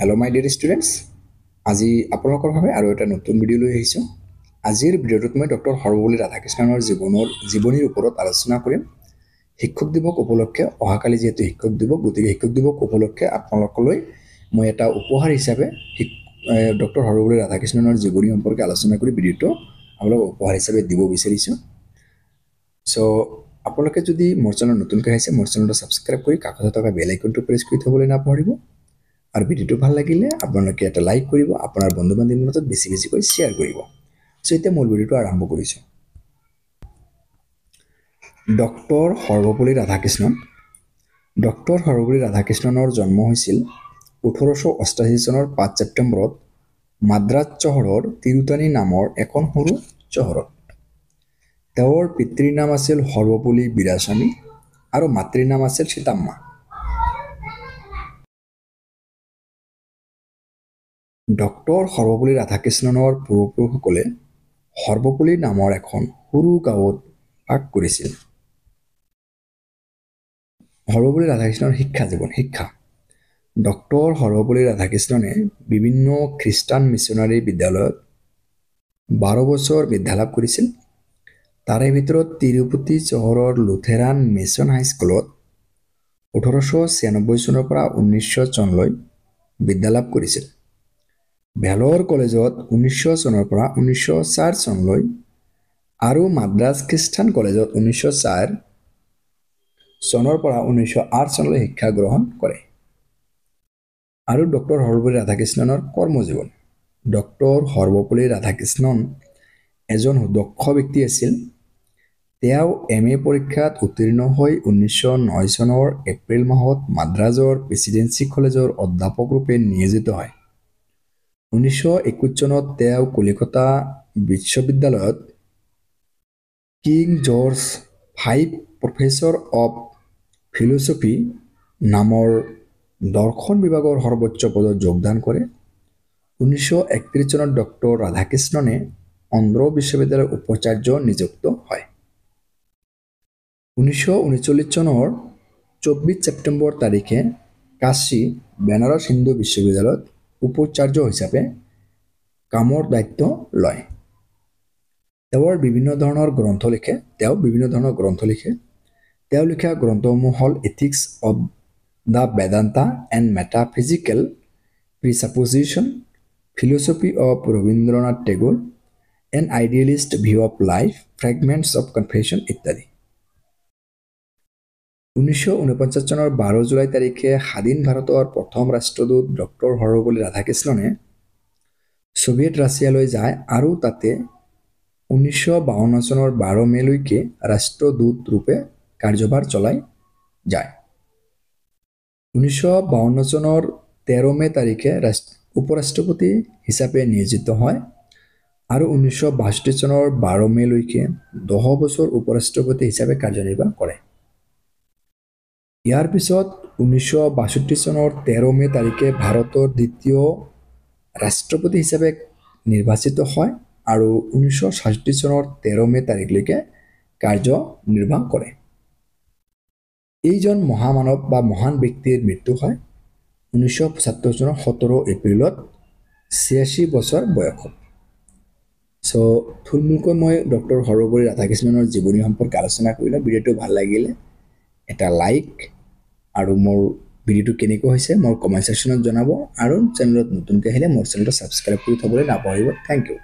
hello' মাই dear students আজি আপোনালোকৰ বাবে আৰু এটা নতুন ভিডিঅ' লৈ আহিছোঁ আজিৰ ভিডিঅ'টোত মই ডক্টৰ সৰ্ববলী ৰাধাকৃষ্ণণৰ জীৱনৰ জীৱনীৰ ওপৰত আলোচনা কৰিম শিক্ষক দিৱস উপলক্ষে অহাকালি যিহেতু শিক্ষক দিৱস গতিকে শিক্ষক দিৱস উপলক্ষে আপোনালোকলৈ মই এটা উপহাৰ হিচাপে ডক্টৰ সৰ্ববলী ৰাধাকৃষ্ণণৰ জীৱনী সম্পৰ্কে আলোচনা কৰি ভিডিঅ'টো আপোনালোকক উপহাৰ হিচাপে দিব বিচাৰিছোঁ ছ' আপোনালোকে যদি মোৰ চেনেল নতুনকৈ আহিছে মোৰ চেনেলটো ছাবস্ক্ৰাইব কৰি কাষতে থকা বেল আইকনটো প্ৰেছ কৰি থ'বলৈ নাপাহৰিব আৰু ভিডিঅ'টো ভাল লাগিলে আপোনালোকে এটা লাইক কৰিব আপোনাৰ বন্ধু বান্ধৱীৰ মাজত বেছি বেছিকৈ শ্বেয়াৰ কৰিব চ' এতিয়া মোৰ ভিডিঅ'টো আৰম্ভ কৰিছোঁ ডক্টৰ সৰ্বপল্লী ৰাধাকৃষ্ণন ডক্টৰ সৰ্বপল্লী ৰাধাকৃষ্ণনৰ জন্ম হৈছিল ওঠৰশ অষ্টাশী চনৰ পাঁচ ছেপ্টেম্বৰত মাদ্ৰাজ চহৰৰ তিৰুতানী নামৰ এখন সৰু চহৰত তেওঁৰ পিতৃৰ নাম আছিল সৰ্বপল্লী বিৰাচামী আৰু মাতৃৰ নাম আছিল চিতাম্মা ডক্টৰ সৰ্বপল্লী ৰাধাকৃষ্ণনৰ পূৰ্বপুৰুষসকলে সৰ্বপল্লী নামৰ এখন সৰু গাঁৱত বাস কৰিছিল সৰ্বপল্লী ৰাধাকৃষ্ণৰ শিক্ষা জীৱন শিক্ষা ডক্টৰ সৰ্বপল্লী ৰাধাকৃষ্ণনে বিভিন্ন খ্ৰীষ্টান মিছনাৰী বিদ্যালয়ত বাৰ বছৰ বিদ্যালাভ কৰিছিল তাৰে ভিতৰত তিৰুপতি চহৰৰ লুথেৰাণ মিছন হাইস্কুলত ওঠৰশ ছিয়ানব্বৈ চনৰ পৰা ঊনৈছশ চনলৈ বিদ্যালাভ কৰিছিল ভেলোৰ কলেজত ঊনৈছশ চনৰ পৰা ঊনৈছশ চাৰি চনলৈ আৰু মাদ্ৰাজ খ্ৰীষ্টান কলেজত ঊনৈছশ চাৰি চনৰ পৰা ঊনৈছশ আঠ চনলৈ শিক্ষা গ্ৰহণ কৰে আৰু ডক্টৰ সৰ্বপল্লী ৰাধাকৃষ্ণনৰ কৰ্মজীৱন ডক্টৰ সৰ্বপল্লী ৰাধাকৃষ্ণন এজন দক্ষ ব্যক্তি আছিল তেওঁ এম এ পৰীক্ষাত উত্তীৰ্ণ হৈ ঊনৈছশ ন চনৰ এপ্ৰিল মাহত মাদ্ৰাজৰ প্ৰেচিডেঞ্চি কলেজৰ অধ্যাপক ৰূপে নিয়োজিত হয় ঊনৈছশ একৈছ চনত তেওঁ কলিকতা বিশ্ববিদ্যালয়ত King George five professor of philosophy নামৰ দৰ্শন বিভাগৰ সৰ্বোচ্চ পদত যোগদান কৰে ঊনৈছশ একত্ৰিছ চনত ডক্টৰ ৰাধাকৃষ্ণনে অন্ধ্ৰ বিশ্ববিদ্যালয়ৰ উপাচাৰ্য নিযুক্ত হয় ঊনৈছশ ঊনচল্লিছ চনৰ চৌব্বিছ ছেপ্টেম্বৰ তাৰিখে কাশী বেনাৰস হিন্দু বিশ্ববিদ্যালয়ত উপচাৰ্য হিচাপে কামৰ দায়িত্ব লয় তেওঁৰ বিভিন্ন ধৰণৰ গ্ৰন্থ লিখে তেওঁ বিভিন্ন ধৰণৰ গ্ৰন্থ লিখে তেওঁ লিখা গ্ৰন্থসমূহ হ'ল ethics of the Vedanta and metaphysical presupposition philosophy of Rabindranath Tagore and idealist view of life fragments of confession ইত্যাদি উনিশশো চনের চনৰ বাৰ জুলাই তাৰিখে স্বাধীন ভাৰতৰ প্ৰথম ৰাষ্ট্ৰদূত ডক্টৰ সর্বপল্লী রাধাকৃষ্ণনে ছোভিয়েট ৰাছিয়ালৈ যায় আৰু তাতে ঊনৈছশ বাৱন্ন চনৰ বাৰ মে'লৈকে ৰাষ্ট্ৰদূত ৰূপে কাৰ্যভাৰ চলাই যায় ঊনৈছশ বাৱন্ন চনৰ তেৰ মে' তাৰিখে ৰাষ্ট্ৰ হিসাবে হিচাপে নিয়োজিত হয় আৰু ঊনৈছশ বাষট্টি চনৰ বাৰ মে'লৈকে দহ বছৰ উপ ৰাষ্ট্ৰপতি হিচাপে কাৰ্যনিৰ্বাহ কৰে ইয়াৰ পিছত ঊনৈছশ বাষষ্ঠি চনৰ তেৰ মে' তাৰিখে ভাৰতৰ দ্বিতীয় ৰাষ্ট্ৰপতি হিচাপে নিৰ্বাচিত হয় আৰু ঊনৈছশ ষাষষ্ঠি চনৰ তেৰ মে' তাৰিখলৈকে কাৰ্যনিৰ্বাহ কৰে এইজন মহামানৱ বা মহান ব্যক্তিৰ মৃত্যু হয় ঊনৈছশ পঁচাত্তৰ চনৰ সোতৰ এপ্ৰিলত ছিয়াশী বছৰ বয়সত চ' থুলমূলকৈ মই ডক্টৰ সৰ্বপল্লী ৰাধাকৃষ্ণণৰ জীৱনী সম্পৰ্কে আলোচনা কৰিলোঁ ভিডিঅ'টো ভাল লাগিলে এটা লাইক আৰু মোৰ ভিডিঅ'টো কেনেকুৱা হৈছে মোৰ কমেণ্ট ছেকশ্যনত জনাব আৰু চেনেলত নতুনকৈ আহিলে মোৰ চেনেলটো ছাবস্ক্ৰাইব কৰি থ'বলৈ নাপাহৰিব থেংক ইউ